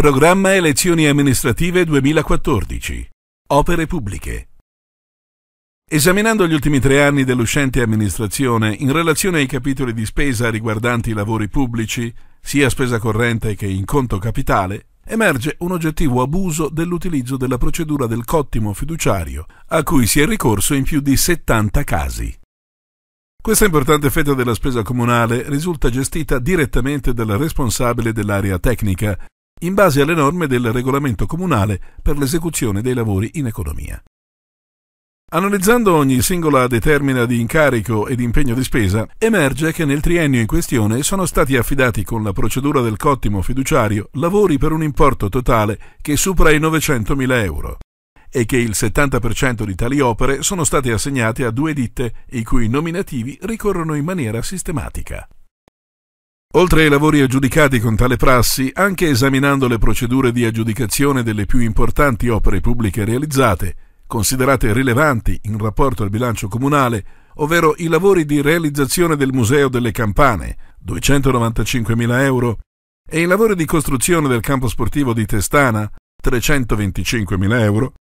Programma Elezioni amministrative 2014. Opere pubbliche. Esaminando gli ultimi tre anni dell'uscente amministrazione in relazione ai capitoli di spesa riguardanti i lavori pubblici, sia spesa corrente che in conto capitale, emerge un oggettivo abuso dell'utilizzo della procedura del cottimo fiduciario, a cui si è ricorso in più di 70 casi. Questa importante fetta della spesa comunale risulta gestita direttamente dal responsabile dell'area tecnica, in base alle norme del regolamento comunale per l'esecuzione dei lavori in economia. Analizzando ogni singola determina di incarico ed impegno di spesa, emerge che nel triennio in questione sono stati affidati con la procedura del cottimo fiduciario lavori per un importo totale che supera i 900.000 euro e che il 70% di tali opere sono state assegnate a due ditte i cui nominativi ricorrono in maniera sistematica. Oltre ai lavori aggiudicati con tale prassi, anche esaminando le procedure di aggiudicazione delle più importanti opere pubbliche realizzate, considerate rilevanti in rapporto al bilancio comunale, ovvero i lavori di realizzazione del Museo delle Campane, 295.000 euro, e i lavori di costruzione del campo sportivo di Testana, 325.000 euro,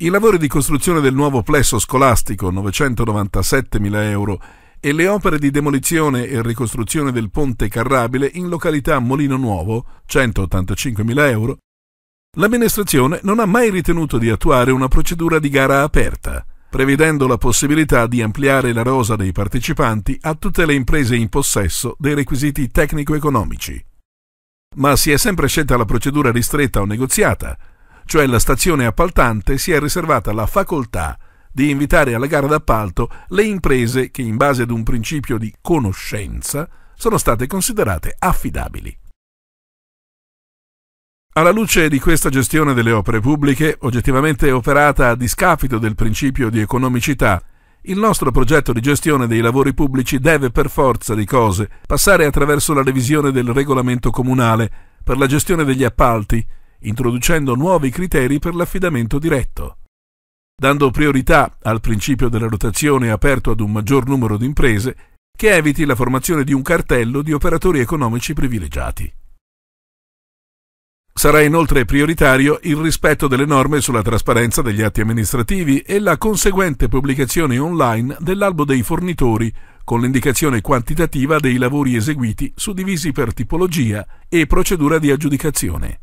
i lavori di costruzione del nuovo plesso scolastico, 997.000 euro, e le opere di demolizione e ricostruzione del ponte carrabile in località Molino Nuovo, 185.000 euro, l'amministrazione non ha mai ritenuto di attuare una procedura di gara aperta, prevedendo la possibilità di ampliare la rosa dei partecipanti a tutte le imprese in possesso dei requisiti tecnico-economici. Ma si è sempre scelta la procedura ristretta o negoziata, cioè la stazione appaltante si è riservata la facoltà di invitare alla gara d'appalto le imprese che in base ad un principio di conoscenza sono state considerate affidabili. Alla luce di questa gestione delle opere pubbliche, oggettivamente operata a discapito del principio di economicità, il nostro progetto di gestione dei lavori pubblici deve per forza di cose passare attraverso la revisione del regolamento comunale per la gestione degli appalti, introducendo nuovi criteri per l'affidamento diretto dando priorità al principio della rotazione aperto ad un maggior numero di imprese, che eviti la formazione di un cartello di operatori economici privilegiati. Sarà inoltre prioritario il rispetto delle norme sulla trasparenza degli atti amministrativi e la conseguente pubblicazione online dell'albo dei fornitori, con l'indicazione quantitativa dei lavori eseguiti suddivisi per tipologia e procedura di aggiudicazione.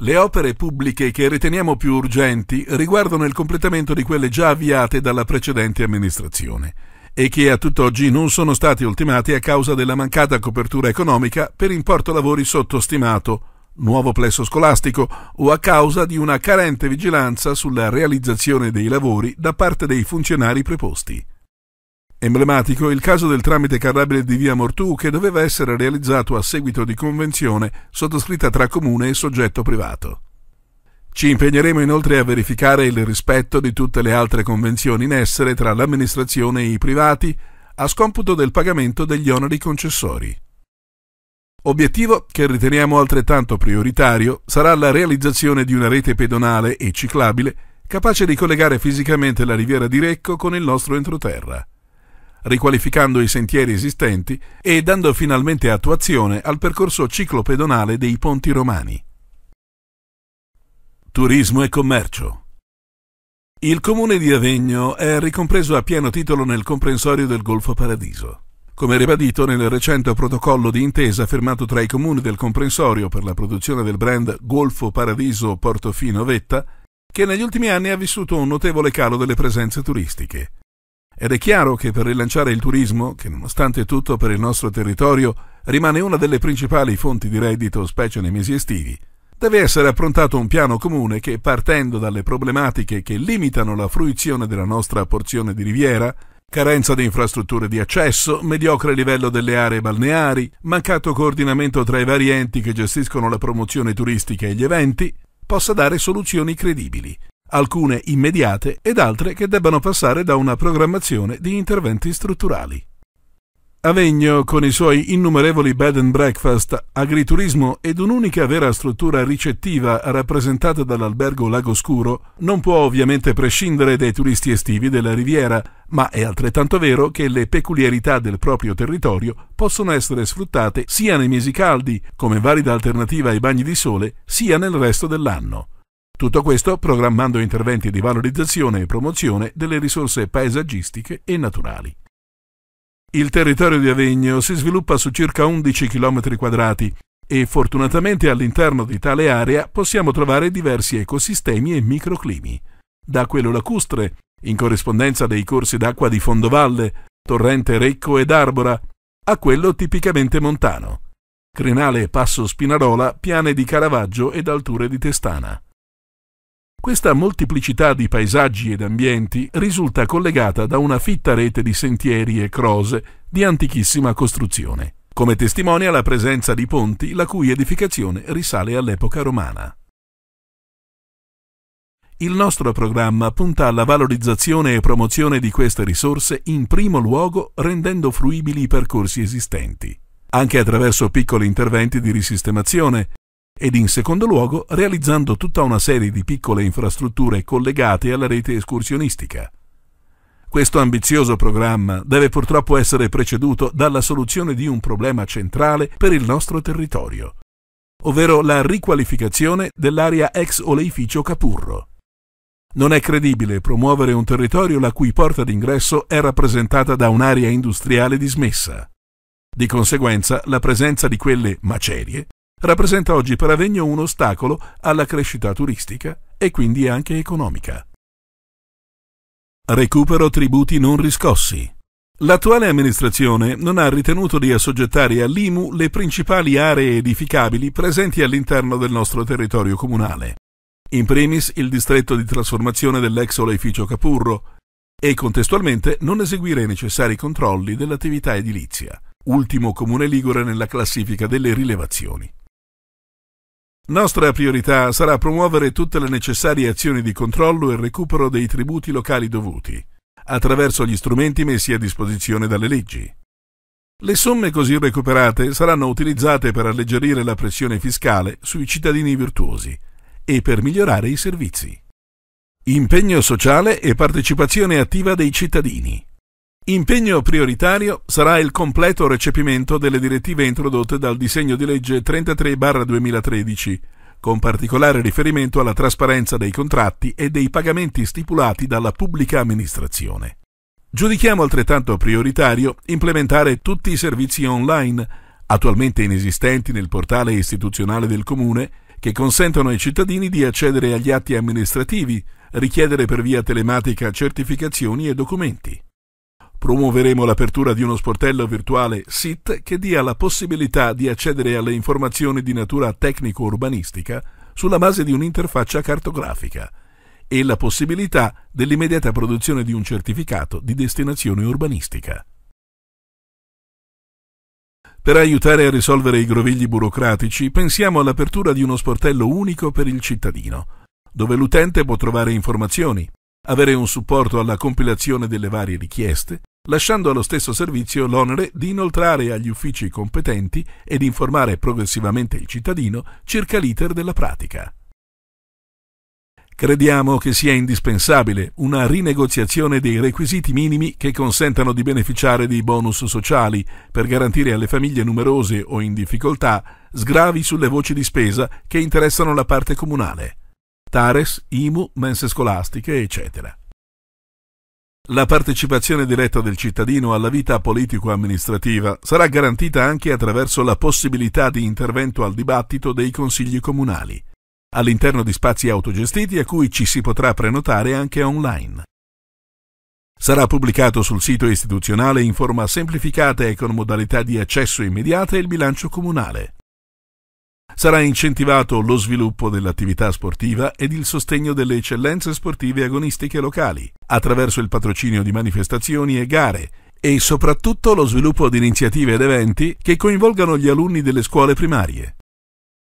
Le opere pubbliche che riteniamo più urgenti riguardano il completamento di quelle già avviate dalla precedente amministrazione e che a tutt'oggi non sono state ultimate a causa della mancata copertura economica per importo lavori sottostimato, nuovo plesso scolastico o a causa di una carente vigilanza sulla realizzazione dei lavori da parte dei funzionari preposti. Emblematico il caso del tramite carrabile di via Mortù che doveva essere realizzato a seguito di convenzione sottoscritta tra comune e soggetto privato. Ci impegneremo inoltre a verificare il rispetto di tutte le altre convenzioni in essere tra l'amministrazione e i privati a scomputo del pagamento degli oneri concessori. Obiettivo che riteniamo altrettanto prioritario sarà la realizzazione di una rete pedonale e ciclabile capace di collegare fisicamente la riviera di Recco con il nostro entroterra riqualificando i sentieri esistenti e dando finalmente attuazione al percorso ciclopedonale dei ponti romani. Turismo e commercio. Il comune di Avegno è ricompreso a pieno titolo nel comprensorio del Golfo Paradiso. Come ribadito nel recente protocollo di intesa firmato tra i comuni del comprensorio per la produzione del brand Golfo Paradiso Portofino Vetta, che negli ultimi anni ha vissuto un notevole calo delle presenze turistiche. Ed è chiaro che per rilanciare il turismo, che nonostante tutto per il nostro territorio rimane una delle principali fonti di reddito, specie nei mesi estivi, deve essere approntato un piano comune che, partendo dalle problematiche che limitano la fruizione della nostra porzione di riviera, carenza di infrastrutture di accesso, mediocre livello delle aree balneari, mancato coordinamento tra i vari enti che gestiscono la promozione turistica e gli eventi, possa dare soluzioni credibili alcune immediate ed altre che debbano passare da una programmazione di interventi strutturali. Avegno, con i suoi innumerevoli bed and breakfast, agriturismo ed un'unica vera struttura ricettiva rappresentata dall'albergo Lago Scuro, non può ovviamente prescindere dai turisti estivi della riviera, ma è altrettanto vero che le peculiarità del proprio territorio possono essere sfruttate sia nei mesi caldi, come valida alternativa ai bagni di sole, sia nel resto dell'anno. Tutto questo programmando interventi di valorizzazione e promozione delle risorse paesaggistiche e naturali. Il territorio di Avegno si sviluppa su circa 11 km quadrati e fortunatamente all'interno di tale area possiamo trovare diversi ecosistemi e microclimi, da quello lacustre, in corrispondenza dei corsi d'acqua di Fondovalle, Torrente Recco ed Arbora, a quello tipicamente montano, crinale Passo Spinarola, piane di Caravaggio ed alture di Testana. Questa molteplicità di paesaggi ed ambienti risulta collegata da una fitta rete di sentieri e crose di antichissima costruzione, come testimonia la presenza di ponti la cui edificazione risale all'epoca romana. Il nostro programma punta alla valorizzazione e promozione di queste risorse in primo luogo rendendo fruibili i percorsi esistenti, anche attraverso piccoli interventi di risistemazione, ed in secondo luogo realizzando tutta una serie di piccole infrastrutture collegate alla rete escursionistica. Questo ambizioso programma deve purtroppo essere preceduto dalla soluzione di un problema centrale per il nostro territorio, ovvero la riqualificazione dell'area ex oleificio Capurro. Non è credibile promuovere un territorio la cui porta d'ingresso è rappresentata da un'area industriale dismessa. Di conseguenza, la presenza di quelle macerie rappresenta oggi per Avegno un ostacolo alla crescita turistica e quindi anche economica. Recupero tributi non riscossi. L'attuale amministrazione non ha ritenuto di assoggettare all'IMU le principali aree edificabili presenti all'interno del nostro territorio comunale. In primis il distretto di trasformazione dell'ex oleificio Capurro e contestualmente non eseguire i necessari controlli dell'attività edilizia, ultimo comune ligure nella classifica delle rilevazioni. Nostra priorità sarà promuovere tutte le necessarie azioni di controllo e recupero dei tributi locali dovuti, attraverso gli strumenti messi a disposizione dalle leggi. Le somme così recuperate saranno utilizzate per alleggerire la pressione fiscale sui cittadini virtuosi e per migliorare i servizi. Impegno sociale e partecipazione attiva dei cittadini. Impegno prioritario sarà il completo recepimento delle direttive introdotte dal disegno di legge 33-2013, con particolare riferimento alla trasparenza dei contratti e dei pagamenti stipulati dalla pubblica amministrazione. Giudichiamo altrettanto prioritario implementare tutti i servizi online, attualmente inesistenti nel portale istituzionale del Comune, che consentono ai cittadini di accedere agli atti amministrativi, richiedere per via telematica certificazioni e documenti. Promuoveremo l'apertura di uno sportello virtuale SIT che dia la possibilità di accedere alle informazioni di natura tecnico-urbanistica sulla base di un'interfaccia cartografica e la possibilità dell'immediata produzione di un certificato di destinazione urbanistica. Per aiutare a risolvere i grovigli burocratici, pensiamo all'apertura di uno sportello unico per il cittadino, dove l'utente può trovare informazioni, avere un supporto alla compilazione delle varie richieste, lasciando allo stesso servizio l'onere di inoltrare agli uffici competenti ed informare progressivamente il cittadino circa l'iter della pratica. Crediamo che sia indispensabile una rinegoziazione dei requisiti minimi che consentano di beneficiare dei bonus sociali per garantire alle famiglie numerose o in difficoltà sgravi sulle voci di spesa che interessano la parte comunale. Tares, IMU, mense scolastiche, eccetera. La partecipazione diretta del cittadino alla vita politico-amministrativa sarà garantita anche attraverso la possibilità di intervento al dibattito dei consigli comunali, all'interno di spazi autogestiti a cui ci si potrà prenotare anche online. Sarà pubblicato sul sito istituzionale in forma semplificata e con modalità di accesso immediata il bilancio comunale, Sarà incentivato lo sviluppo dell'attività sportiva ed il sostegno delle eccellenze sportive agonistiche locali, attraverso il patrocinio di manifestazioni e gare e soprattutto lo sviluppo di iniziative ed eventi che coinvolgano gli alunni delle scuole primarie.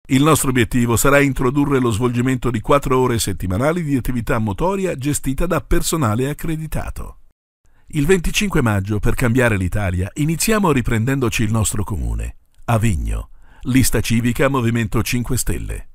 Il nostro obiettivo sarà introdurre lo svolgimento di quattro ore settimanali di attività motoria gestita da personale accreditato. Il 25 maggio, per cambiare l'Italia, iniziamo riprendendoci il nostro comune, Avigno. Lista civica Movimento 5 Stelle.